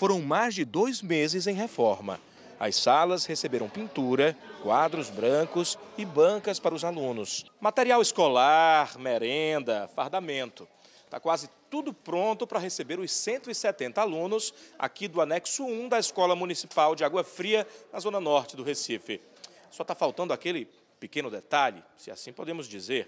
foram mais de dois meses em reforma. As salas receberam pintura, quadros brancos e bancas para os alunos. Material escolar, merenda, fardamento. Está quase tudo pronto para receber os 170 alunos aqui do anexo 1 da Escola Municipal de Água Fria, na zona norte do Recife. Só está faltando aquele pequeno detalhe, se assim podemos dizer.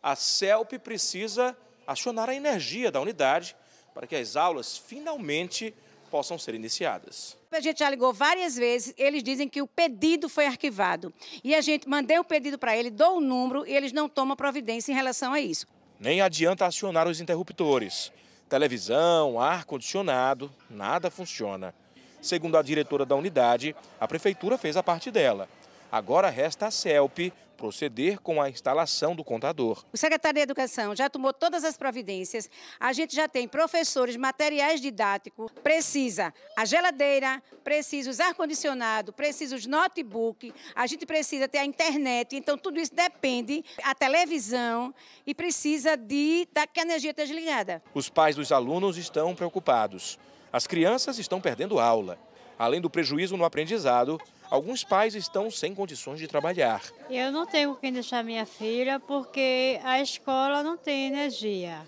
A CELP precisa acionar a energia da unidade para que as aulas finalmente possam ser iniciadas. A gente já ligou várias vezes, eles dizem que o pedido foi arquivado. E a gente mandei o um pedido para ele, dou o número e eles não tomam providência em relação a isso. Nem adianta acionar os interruptores. Televisão, ar-condicionado, nada funciona. Segundo a diretora da unidade, a prefeitura fez a parte dela Agora resta a CELP proceder com a instalação do contador. O secretário de Educação já tomou todas as providências. A gente já tem professores, materiais didáticos, precisa a geladeira, precisa os ar-condicionado, precisa os notebook, a gente precisa ter a internet, então tudo isso depende, da televisão e precisa de da energia esteja ligada. Os pais dos alunos estão preocupados. As crianças estão perdendo aula. Além do prejuízo no aprendizado, alguns pais estão sem condições de trabalhar. Eu não tenho quem deixar minha filha porque a escola não tem energia.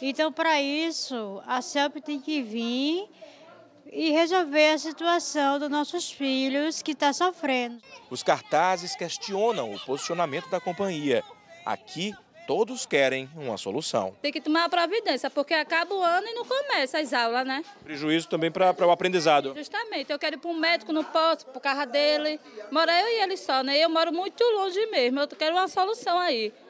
Então, para isso, a CELP tem que vir e resolver a situação dos nossos filhos que está sofrendo. Os cartazes questionam o posicionamento da companhia. Aqui, todos querem uma solução. Tem que tomar providência, porque acaba o ano e não começa as aulas, né? Prejuízo também para o aprendizado. Justamente, eu quero ir para um médico, não posso, por causa dele. Mora eu e ele só, né? Eu moro muito longe mesmo, eu quero uma solução aí.